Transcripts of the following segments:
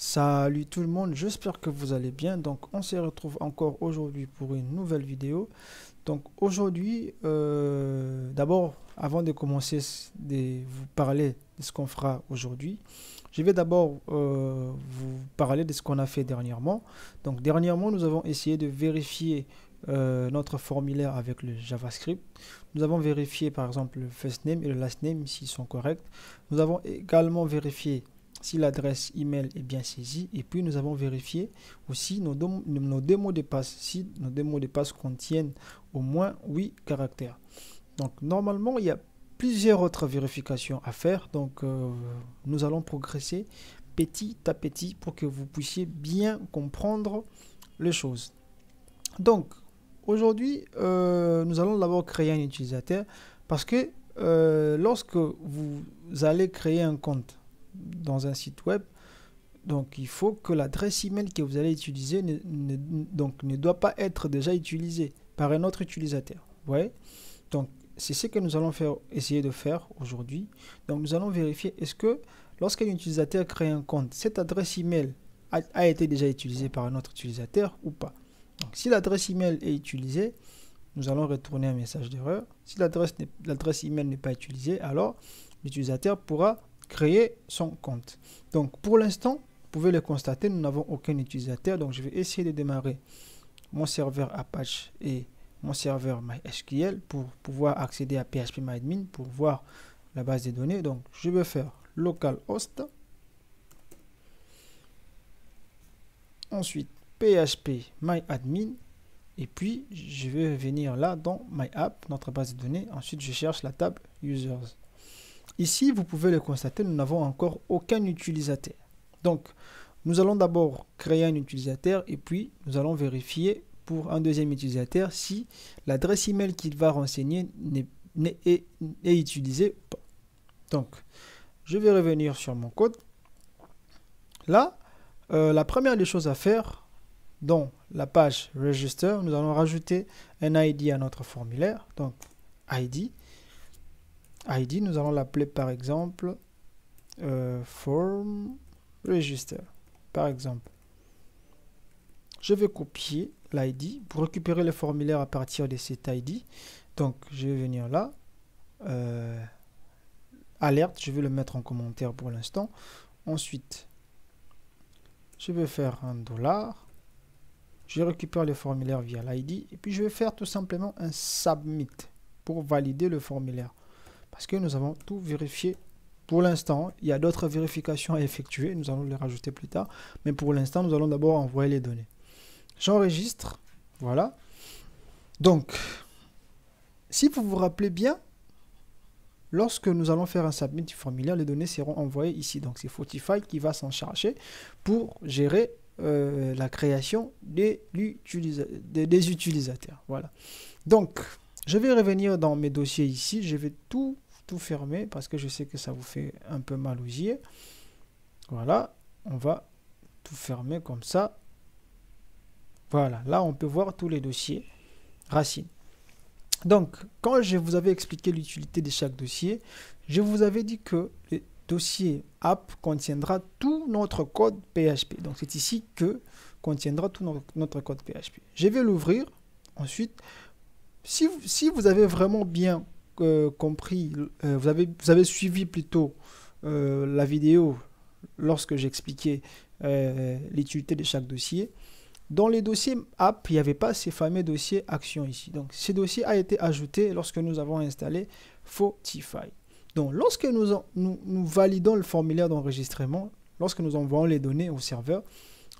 Salut tout le monde, j'espère que vous allez bien. Donc on se retrouve encore aujourd'hui pour une nouvelle vidéo. Donc aujourd'hui, euh, d'abord, avant de commencer de vous parler de ce qu'on fera aujourd'hui, je vais d'abord euh, vous parler de ce qu'on a fait dernièrement. Donc dernièrement, nous avons essayé de vérifier euh, notre formulaire avec le JavaScript. Nous avons vérifié par exemple le first name et le last name s'ils sont corrects. Nous avons également vérifié si l'adresse email est bien saisie. Et puis, nous avons vérifié aussi nos deux, nos mots de passe, si nos deux mots de passe contiennent au moins 8 caractères. Donc, normalement, il y a plusieurs autres vérifications à faire. Donc, euh, nous allons progresser petit à petit pour que vous puissiez bien comprendre les choses. Donc, aujourd'hui, euh, nous allons d'abord créer un utilisateur parce que euh, lorsque vous allez créer un compte, dans un site web. Donc il faut que l'adresse email que vous allez utiliser ne, donc, ne doit pas être déjà utilisée par un autre utilisateur. Ouais. Donc c'est ce que nous allons faire, essayer de faire aujourd'hui. Donc nous allons vérifier est-ce que lorsqu'un utilisateur crée un compte, cette adresse email a, été déjà utilisée par un autre utilisateur ou pas. si l'adresse email est utilisée, nous allons retourner un message d'erreur. Si l'adresse email n'est pas utilisée, alors l'utilisateur pourra créer son compte. Donc pour l'instant, vous pouvez le constater, nous n'avons aucun utilisateur. Donc je vais essayer de démarrer mon serveur Apache et mon serveur MySQL pour pouvoir accéder à phpMyAdmin pour voir la base des données. Donc je vais faire localhost. Ensuite phpMyAdmin et puis je vais venir là dans MyApp, notre base de données. Ensuite je cherche la table users. Ici, vous pouvez le constater, nous n'avons encore aucun utilisateur. Donc, nous allons d'abord créer un utilisateur et puis nous allons vérifier pour un deuxième utilisateur si l'adresse email qu'il va renseigner n'est utilisée ou pas. Donc, je vais revenir sur mon code. Là, euh, la première des choses à faire, dans la page Register, nous allons rajouter un ID à notre formulaire. Donc, ID. ID, nous allons l'appeler par exemple euh, form register. Par exemple, je vais copier l'ID pour récupérer le formulaire à partir de cet ID. Donc, je vais venir là. Euh, alerte, je vais le mettre en commentaire pour l'instant. Ensuite, je vais faire un dollar. Je récupère le formulaire via l'ID. Et puis, je vais faire tout simplement un submit pour valider le formulaire parce que nous avons tout vérifié pour l'instant. Il y a d'autres vérifications à effectuer, nous allons les rajouter plus tard, mais pour l'instant, nous allons d'abord envoyer les données. J'enregistre, voilà. Donc, si vous vous rappelez bien, Lorsque nous allons faire un submit du formulaire, les données seront envoyées ici. Donc c'est Fortify qui va s'en charger pour gérer euh, la création des utilisateurs. Voilà. Donc, je vais revenir dans mes dossiers ici. Je vais tout, tout fermer parce que je sais que ça vous fait un peu mal aux yeux. Voilà, on va tout fermer comme ça. Voilà, là on peut voir tous les dossiers racines. Donc, quand je vous avais expliqué l'utilité de chaque dossier, je vous avais dit que le dossier app contiendra tout notre code PHP. Donc, c'est ici que contiendra tout notre code PHP. Je vais l'ouvrir. Ensuite, si, vous avez vraiment bien euh, compris, euh, vous, avez, suivi plutôt euh, la vidéo lorsque j'expliquais l'utilité de chaque dossier, dans les dossiers app, il n'y avait pas ces fameux dossiers action ici. Donc, ces dossiers a été ajouté lorsque nous avons installé Fortify. Donc, lorsque nous, validons le formulaire d'enregistrement, lorsque nous envoyons les données au serveur,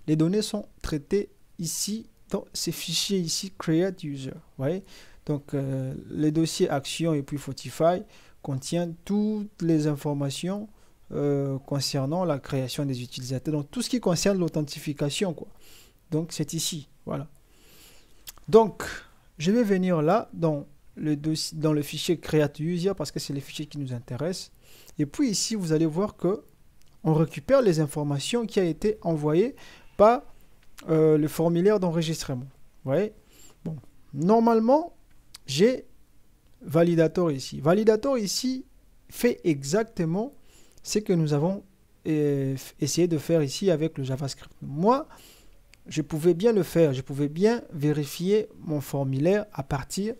les données sont traitées ici dans ces fichiers ici, Create User. voyez donc, euh, les dossiers Action et puis Fortify contient toutes les informations euh, concernant la création des utilisateurs. Donc, tout ce qui concerne l'authentification, quoi. Donc, c'est ici. Voilà. Donc, je vais venir là dans le, dossier, dans le fichier Create User parce que c'est le fichier qui nous intéresse. Et puis ici, vous allez voir que on récupère les informations qui ont été envoyées par euh, le formulaire d'enregistrement. Vous voyez Bon, normalement, j'ai validator ici. Validator ici fait exactement ce que nous avons euh, essayé de faire ici avec le JavaScript. Moi, je pouvais bien le faire, je pouvais bien vérifier mon formulaire à partir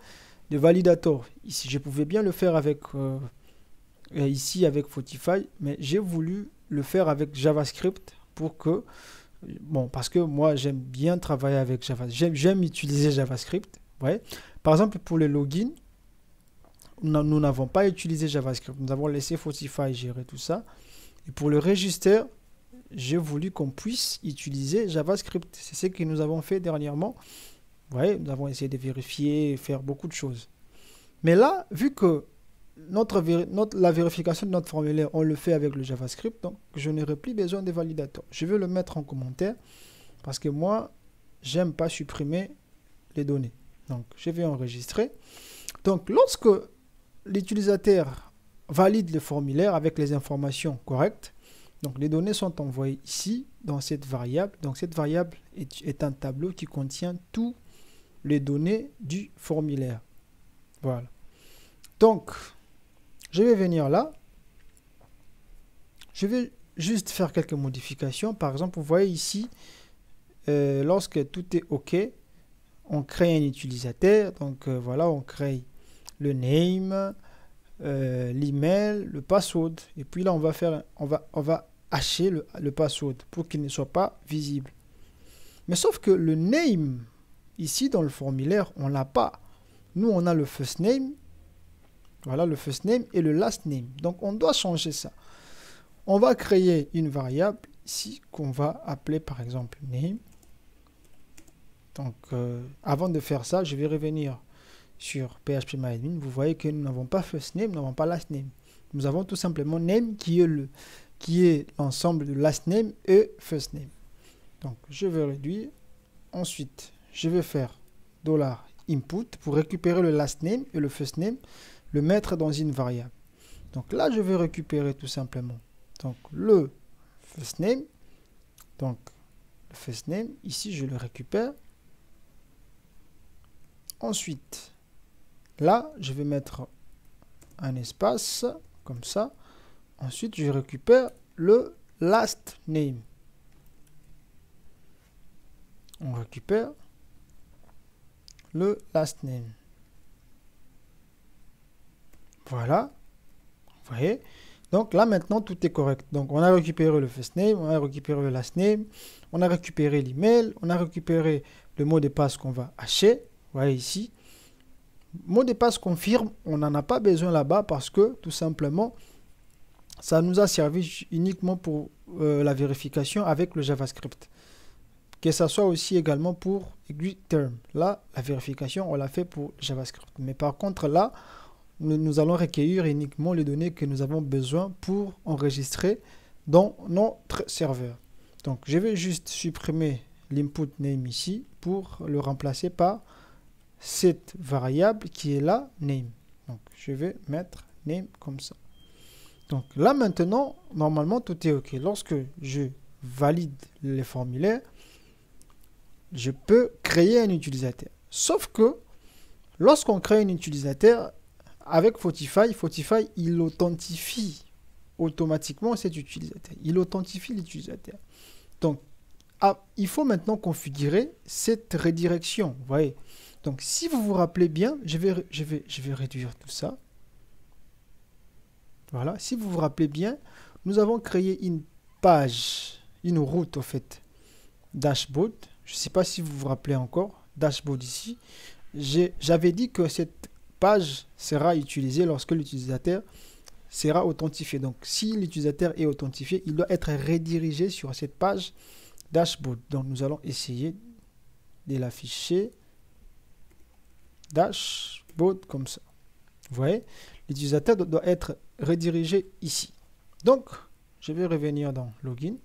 de validator. Ici, je pouvais bien le faire avec euh, euh, ici avec Fortify. mais j'ai voulu le faire avec JavaScript pour que bon parce que moi j'aime bien travailler avec JavaScript, j'aime utiliser JavaScript par exemple, pour le login, nous n'avons pas utilisé JavaScript. Nous avons laissé Fortify gérer tout ça. Et pour le register, j'ai voulu qu'on puisse utiliser JavaScript. C'est ce que nous avons fait dernièrement. ouais nous avons essayé de vérifier, faire beaucoup de choses. Mais là, vu que notre, la vérification de notre formulaire, on le fait avec le JavaScript, donc je n'aurai plus besoin des validateurs. Je vais le mettre en commentaire parce que moi, j'aime pas supprimer les données. Donc, je vais enregistrer. Donc, lorsque l'utilisateur valide le formulaire avec les informations correctes, donc les données sont envoyées ici dans cette variable. Donc cette variable est, un tableau qui contient toutes les données du formulaire. Voilà. Donc, je vais venir là. Je vais juste faire quelques modifications. Par exemple, vous voyez ici, euh, lorsque tout est OK, on crée un utilisateur. Donc euh, voilà, on crée le name, euh, l'email, le password. Et puis là, on va faire, on va, on va hacher le, le password pour qu'il ne soit pas visible. Mais sauf que le name, ici dans le formulaire, on l'a pas. Nous, on a le first name. Voilà le first name et le last name. Donc, on doit changer ça. On va créer une variable ici qu'on va appeler par exemple name. Donc, euh, avant de faire ça, je vais revenir sur PHP Vous voyez que nous n'avons pas name, nous n'avons pas last name. Nous avons tout simplement name qui est le qui est l'ensemble de last name et first name. Donc, je vais réduire. Ensuite, je vais faire $input pour récupérer le last name et le first name, le mettre dans une variable. Donc là, je vais récupérer tout simplement donc le name. Donc, le name. ici, je le récupère. Ensuite, là, je vais mettre un espace comme ça. Ensuite, je récupère le last name. On récupère le last name. Voilà. Vous voyez Donc là, maintenant, tout est correct. Donc, on a récupéré le first name, on a récupéré le last name, on a récupéré l'email, on a récupéré le mot de passe qu'on va hacher voyez ici, mot de passe confirme, on n'en a pas besoin là-bas parce que tout simplement, ça nous a servi uniquement pour euh, la vérification avec le JavaScript. Que ça soit aussi également pour GUI term. Là, la vérification, on l'a fait pour JavaScript. Mais par contre, là, nous, allons recueillir uniquement les données que nous avons besoin pour enregistrer dans notre serveur. Donc, je vais juste supprimer l'input name ici pour le remplacer par cette variable qui est la name. Donc, je vais mettre name comme ça. Donc là maintenant, normalement tout est OK. Lorsque je valide les formulaires, je peux créer un utilisateur. Sauf que lorsqu'on crée un utilisateur avec Fortify, Fortify il authentifie automatiquement cet utilisateur. Il authentifie l'utilisateur. Donc ah, il faut maintenant configurer cette redirection. Vous voyez, donc si vous vous rappelez bien, je vais, je vais, réduire tout ça. Voilà, si vous vous rappelez bien, nous avons créé une page, une route en fait, dashboard. Je ne sais pas si vous vous rappelez encore, dashboard ici. J'avais dit que cette page sera utilisée lorsque l'utilisateur sera authentifié. Donc si l'utilisateur est authentifié, il doit être redirigé sur cette page dashboard. Donc nous allons essayer de l'afficher dashboard comme ça. Vous voyez L'utilisateur doit être redirigé ici. Donc, je vais revenir dans Login.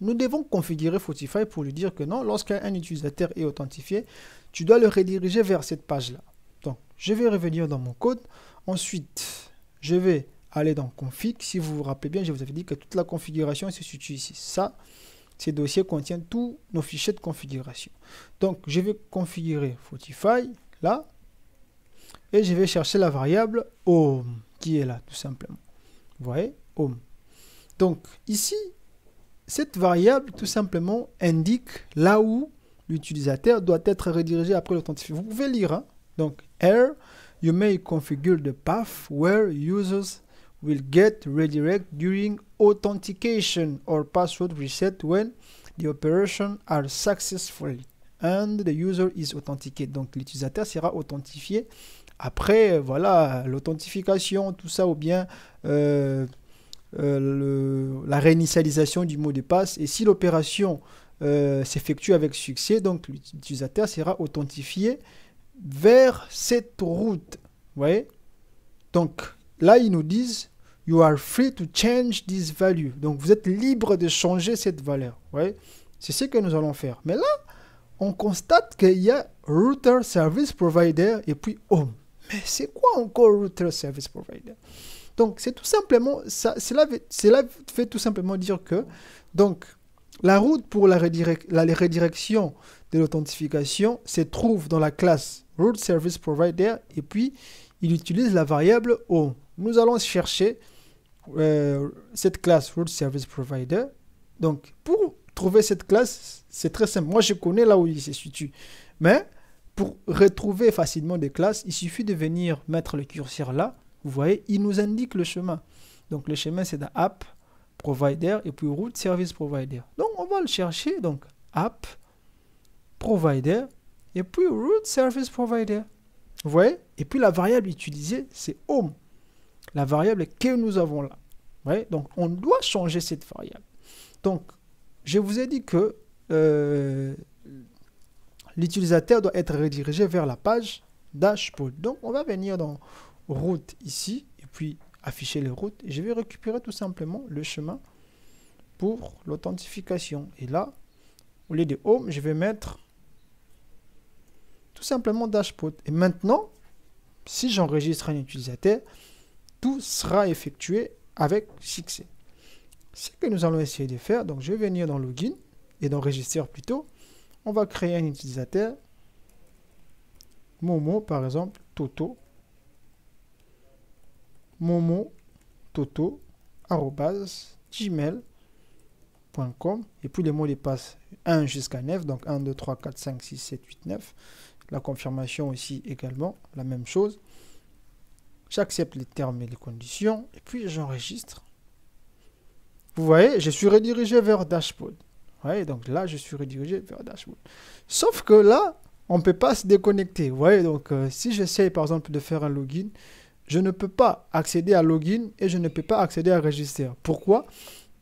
Nous devons configurer Fortify pour lui dire que non, lorsqu'un utilisateur est authentifié, tu dois le rediriger vers cette page-là. Donc, je vais revenir dans mon code. Ensuite, je vais aller dans Config. Si vous vous rappelez bien, je vous avais dit que toute la configuration se situe ici. Ça, ces dossiers contiennent tous nos fichiers de configuration. Donc, je vais configurer Fortify là. Et je vais chercher la variable home qui est là, tout simplement. Vous voyez Home. Donc ici, cette variable, tout simplement, indique là où l'utilisateur doit être redirigé après l'authentification. Vous pouvez lire. Hein. Donc, here, you may configure the path where users will get redirected during authentication or password reset when the operation are successful and the user is authenticated. Donc l'utilisateur sera authentifié. Après, euh, voilà, l'authentification, tout ça, ou bien euh, euh, le, la réinitialisation du mot de passe. Et si l'opération s'effectue avec succès, donc l'utilisateur sera authentifié vers cette route. Vous voyez Donc là, ils nous disent You are free to change this value. Donc vous êtes libre de changer cette valeur. Vous voyez C'est ce que nous allons faire. Mais là, on constate qu'il y a Router Service Provider et puis Home. Mais c'est quoi encore Router Service Provider Donc, c'est tout simplement, ça, cela, fait tout simplement dire que, donc, la route pour la, la redirection de l'authentification se trouve dans la classe Route Service Provider et puis il utilise la variable Home. Nous allons chercher euh, cette classe Route Service Provider. Donc, pour cette classe, c'est très simple. Moi, je connais là où il se situe. Mais pour retrouver facilement des classes, il suffit de venir mettre le curseur là. Vous voyez, il nous indique le chemin. Donc, le chemin, c'est d'app App, Provider et puis Route Service Provider. Donc, on va le chercher. Donc, App, Provider et puis Route Service Provider. Vous voyez Et puis, la variable utilisée, c'est Home. La variable que nous avons là. Donc, on doit changer cette variable. Donc, je vous ai dit que euh, l'utilisateur doit être redirigé vers la page dashboard. Donc, on va venir dans route ici et puis afficher les routes. je vais récupérer tout simplement le chemin pour l'authentification. Et là, au lieu de home, je vais mettre tout simplement dashboard. Et maintenant, si j'enregistre un utilisateur, tout sera effectué avec succès ce que nous allons essayer de faire, donc je vais venir dans Login et dans Register plutôt. On va créer un utilisateur. Momo, par exemple, Toto. Momo, Toto, arrobas, gmail.com. Et puis les mots les passent 1 jusqu'à 9. Donc 1, 2, 3, 4, 5, 6, 7, 8, 9. La confirmation aussi également, la même chose. J'accepte les termes et les conditions. Et puis j'enregistre. Vous voyez, je suis redirigé vers dashboard. Vous voyez, donc là, je suis redirigé vers dashboard. Sauf que là, on ne peut pas se déconnecter. Vous voyez, donc euh, si j'essaye par exemple de faire un login, je ne peux pas accéder à login et je ne peux pas accéder à register. Pourquoi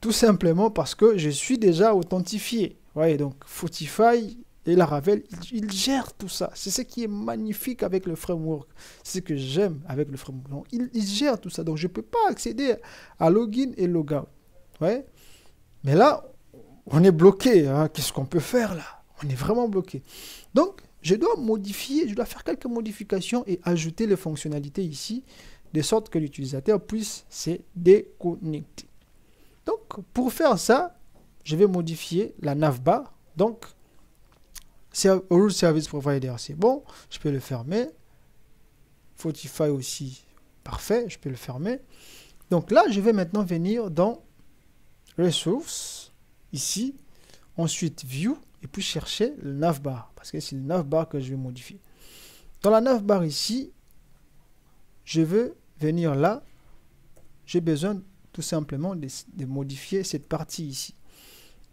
Tout simplement parce que je suis déjà authentifié. Vous voyez, donc Fortify et Laravel, ils, gèrent tout ça. C'est ce qui est magnifique avec le framework. C'est ce que j'aime avec le framework. ils gèrent tout ça. Donc, je ne peux pas accéder à login et logout. Ouais. Mais là, on est bloqué. Hein. Qu'est-ce qu'on peut faire là On est vraiment bloqué. Donc, je dois modifier, je dois faire quelques modifications et ajouter les fonctionnalités ici, de sorte que l'utilisateur puisse se déconnecter. Donc, pour faire ça, je vais modifier la navbar. Donc, Rule Service Provider, c'est bon, je peux le fermer. Fortify aussi, parfait, je peux le fermer. Donc là, je vais maintenant venir dans Resources, ici. Ensuite, View, et puis chercher le navbar, parce que c'est le navbar que je vais modifier. Dans la navbar ici, je veux venir là. J'ai besoin tout simplement de, modifier cette partie ici.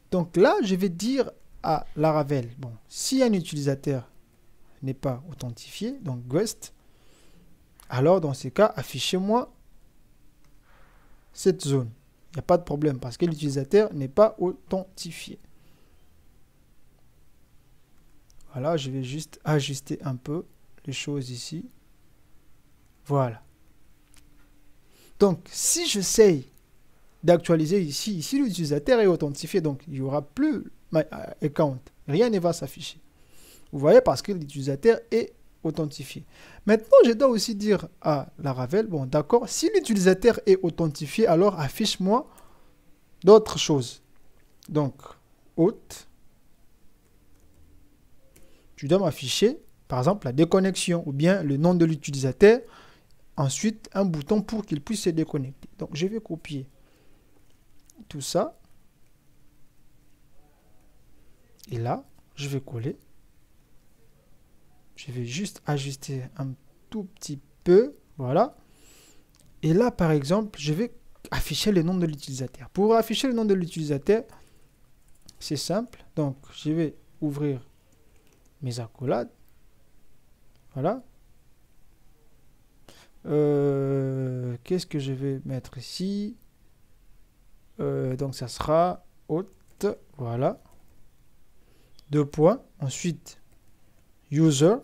Donc là, je vais dire à Laravel, bon, si un utilisateur n'est pas authentifié, donc guest, alors dans ce cas, affichez-moi cette zone. Il n'y a pas de problème parce que l'utilisateur n'est pas authentifié. Voilà, je vais juste ajuster un peu les choses ici. Voilà. Donc, si j'essaye d'actualiser ici, ici l'utilisateur est authentifié, donc il n'y aura plus My euh, Account. Rien ne va s'afficher. Vous voyez, parce que l'utilisateur est authentifié. Maintenant, je dois aussi dire à la Laravel, bon d'accord, si l'utilisateur est authentifié, alors affiche-moi d'autres choses. Donc, hôte, tu dois m'afficher, par exemple, la déconnexion ou bien le nom de l'utilisateur. Ensuite, un bouton pour qu'il puisse se déconnecter. Donc, je vais copier tout ça. Et là, je vais coller. Je vais juste ajuster un tout petit peu. Voilà. Et là, par exemple, je vais afficher le nom de l'utilisateur. Pour afficher le nom de l'utilisateur, c'est simple. Donc, je vais ouvrir mes accolades. Voilà. Euh, qu'est-ce que je vais mettre ici euh, Donc, ça sera haute. Voilà. Deux points. Ensuite, user,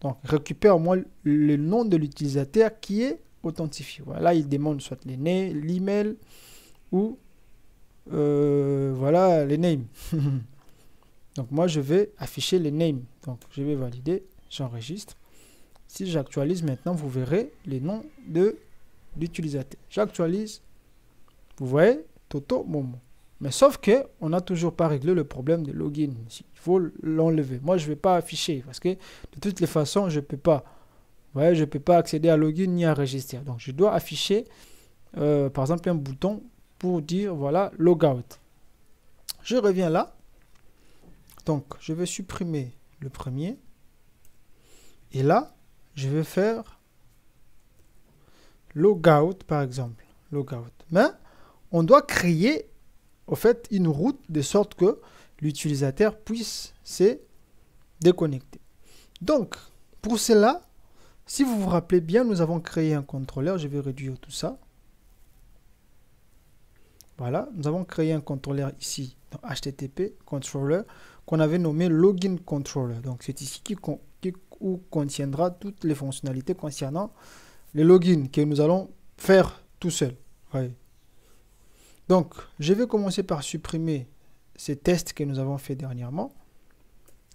donc récupère au moins le nom de l'utilisateur qui est authentifié. Voilà, il demande soit les l'email ou euh, voilà les names. donc moi je vais afficher les names. Donc je vais valider, j'enregistre. Si j'actualise maintenant, vous verrez les noms de l'utilisateur. J'actualise. Vous voyez, Toto Momo. Mais sauf que on n'a toujours pas réglé le problème de login. Il faut l'enlever. Moi, je ne vais pas afficher parce que de toutes les façons, je ne peux pas. Ouais, je peux pas accéder à login ni à register Donc, je dois afficher, euh, par exemple, un bouton pour dire, voilà, logout. Je reviens là. Donc, je vais supprimer le premier. Et là, je vais faire logout, par exemple. Logout. Mais on doit créer au fait une route de sorte que l'utilisateur puisse se déconnecter. Donc, pour cela, si vous vous rappelez bien, nous avons créé un contrôleur. Je vais réduire tout ça. Voilà, nous avons créé un contrôleur ici, HTTP controller, qu'on avait nommé login controller. Donc, c'est ici qui, qui contiendra toutes les fonctionnalités concernant les logins que nous allons faire tout seul. Donc, je vais commencer par supprimer ces tests que nous avons fait dernièrement.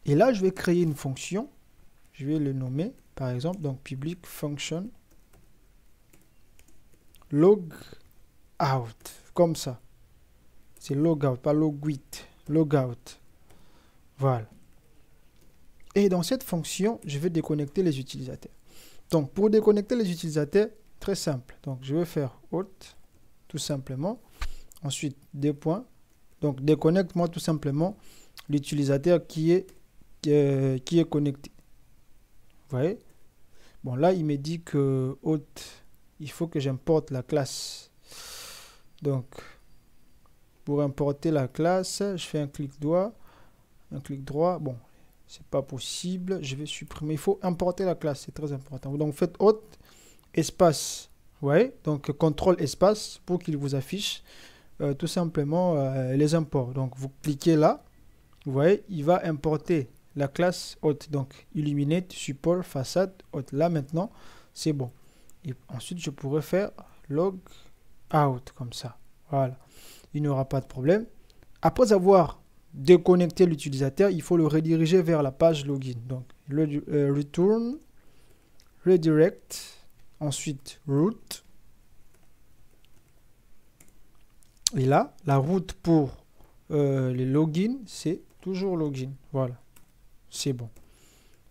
Et là, je vais créer une fonction. Je vais le nommer, par exemple, donc public function logout, Comme ça. C'est logout, pas log logout, Voilà. Et dans cette fonction, je vais déconnecter les utilisateurs. Donc, pour déconnecter les utilisateurs, très simple. Donc, je vais faire alt tout simplement. Ensuite, deux points. Donc, déconnecte-moi tout simplement l'utilisateur qui est, qui euh, est connecté. Vous voyez Bon, là, il me dit que hôte, il faut que j'importe la classe. Donc, pour importer la classe, je fais un clic droit. Un clic droit. Bon, c'est pas possible. Je vais supprimer. Il faut importer la classe. C'est très important. Donc, faites haute, espace. Vous voyez Donc, contrôle espace pour qu'il vous affiche euh, tout simplement euh, les imports. Donc vous cliquez là, vous voyez, il va importer la classe haute. Donc Illuminate, support, façade, haute. Là maintenant, c'est bon. Et ensuite, je pourrais faire log out comme ça. Voilà. Il n'y aura pas de problème. Après avoir déconnecté l'utilisateur, il faut le rediriger vers la page login. Donc le, euh, return, redirect, ensuite route Et là, la route pour euh, les logins, c'est toujours login. Voilà. C'est bon.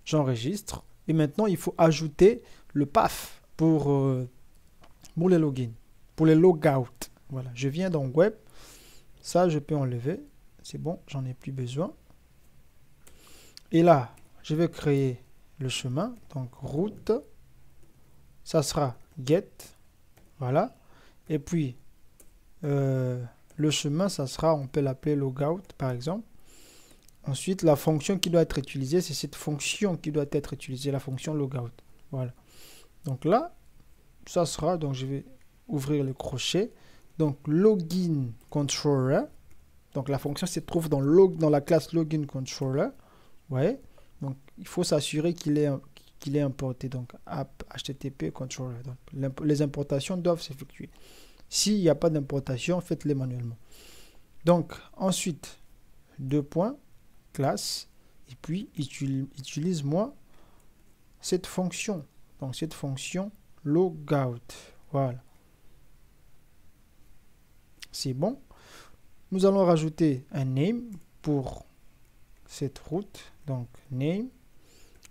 J'enregistre. Et maintenant, il faut ajouter le PAF pour, euh, pour les logins, pour les logouts. Voilà. Je viens dans Web. Ça, je peux enlever. C'est bon, j'en ai plus besoin. Et là, je vais créer le chemin. Donc, route. Ça sera get. Voilà. Et puis, euh, le chemin, ça sera, on peut l'appeler logout par exemple. Ensuite, la fonction qui doit être utilisée, c'est cette fonction qui doit être utilisée, la fonction logout. Voilà. Donc là, ça sera, donc je vais ouvrir le crochet. Donc login controller. Donc la fonction se trouve dans, log, dans la classe login controller. Ouais. Donc il faut s'assurer qu'il est, qu'il est importé. Donc app http controller. Donc, les importations doivent s'effectuer. S'il n'y a pas d'importation, faites-les manuellement. Donc, ensuite, deux points, classe, et puis utilise-moi cette fonction. Donc, cette fonction logout. Voilà. C'est bon. Nous allons rajouter un name pour cette route. Donc, name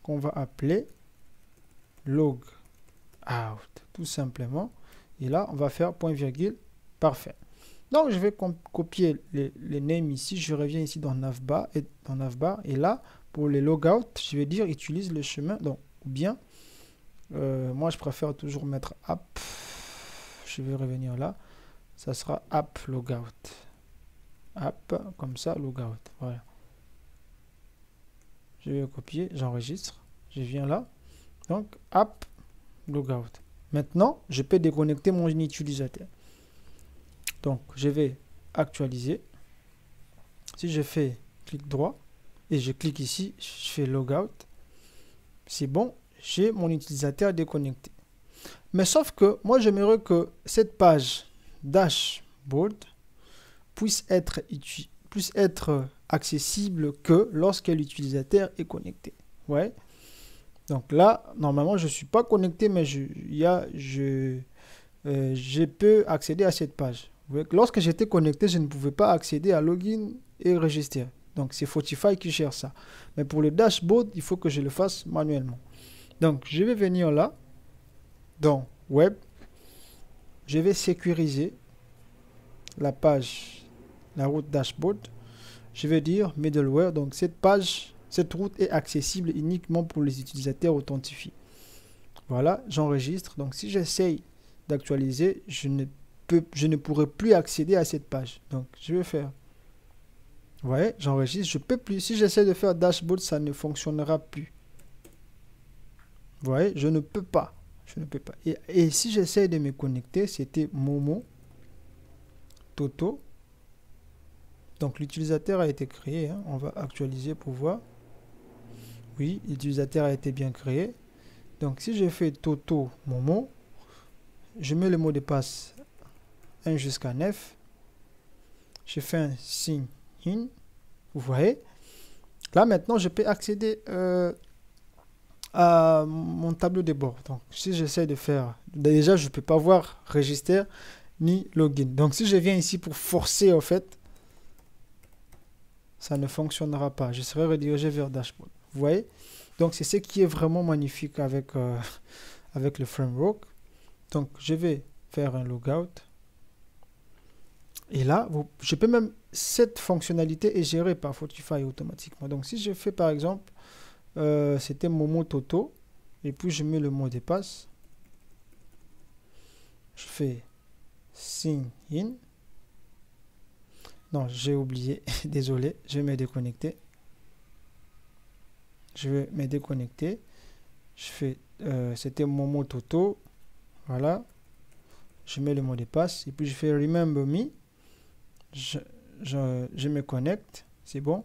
qu'on va appeler logout. Tout simplement. Et là, on va faire point virgule parfait. Donc, je vais copier les, les names ici. Je reviens ici dans navbar et dans navbar. Et là, pour les logout, je vais dire utilise le chemin. Donc, ou bien, euh, moi, je préfère toujours mettre app. Je vais revenir là. Ça sera app logout. App, comme ça, logout. Voilà. Je vais copier, j'enregistre. Je viens là. Donc, app logout. Maintenant, je peux déconnecter mon utilisateur. Donc, je vais actualiser. Si je fais clic droit et je clique ici, je fais logout. C'est bon, j'ai mon utilisateur déconnecté. Mais sauf que moi, j'aimerais que cette page dashboard puisse être, puisse être accessible que lorsque l'utilisateur est connecté. Ouais. Donc là, normalement, je ne suis pas connecté, mais je, je, euh, je peux accéder à cette page. Lorsque j'étais connecté, je ne pouvais pas accéder à login et register. Donc c'est Fortify qui gère ça. Mais pour le dashboard, il faut que je le fasse manuellement. Donc je vais venir là, dans Web. Je vais sécuriser la page, la route dashboard. Je vais dire middleware. Donc cette page cette route est accessible uniquement pour les utilisateurs authentifiés. Voilà, j'enregistre. Donc si j'essaye d'actualiser, je ne, peux, je ne pourrai plus accéder à cette page. Donc je vais faire. Vous voyez, j'enregistre. Je peux plus. Si j'essaie de faire dashboard, ça ne fonctionnera plus. Vous voyez, je ne peux pas. Je ne peux pas. Et, si j'essaie de me connecter, c'était Momo, Toto. Donc l'utilisateur a été créé. Hein. On va actualiser pour voir. Oui, l'utilisateur a été bien créé. Donc si je fais Toto mon mot, je mets le mot de passe 1 jusqu'à 9. Je fais un sign in. Vous voyez Là maintenant, je peux accéder euh, à mon tableau de bord. Donc si j'essaie de faire... Déjà, je ne peux pas voir register ni login. Donc si je viens ici pour forcer, en fait, ça ne fonctionnera pas. Je serai redirigé vers dashboard. Vous voyez Donc, c'est ce qui est vraiment magnifique avec, euh, avec le framework. Donc, je vais faire un logout. Et là, je peux même, cette fonctionnalité est gérée par Fortify automatiquement. Donc, si je fais par exemple, euh, c'était mon mot Toto, et puis je mets le mot de je fais sign in. Non, j'ai oublié, désolé, je vais me déconnecter je vais me déconnecter je fais euh, c'était mon mot toto voilà je mets le mot de passe et puis je fais remember me je, me connecte c'est bon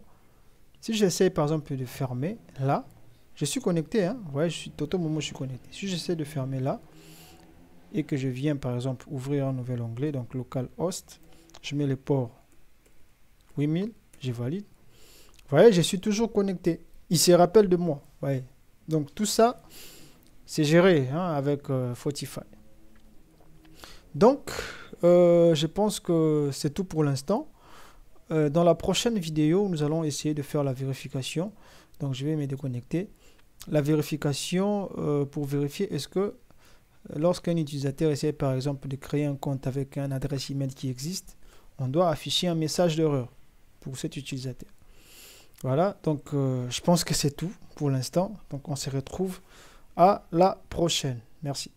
si j'essaie par exemple de fermer là je suis connecté hein je suis toto Momo je suis connecté si j'essaie de fermer là et que je viens par exemple ouvrir un nouvel onglet donc local host je mets le port 8000 je valide vous voyez je suis toujours connecté il se rappelle de moi. Ouais. Donc tout ça, c'est géré hein, avec euh, Fortify. Donc, euh, je pense que c'est tout pour l'instant. Euh, dans la prochaine vidéo, nous allons essayer de faire la vérification. Donc, je vais me déconnecter. La vérification pour vérifier est-ce que lorsqu'un utilisateur essaie par exemple de créer un compte avec un adresse email qui existe, on doit afficher un message d'erreur pour cet utilisateur. Voilà, donc euh, je pense que c'est tout pour l'instant. Donc on se retrouve à la prochaine. Merci.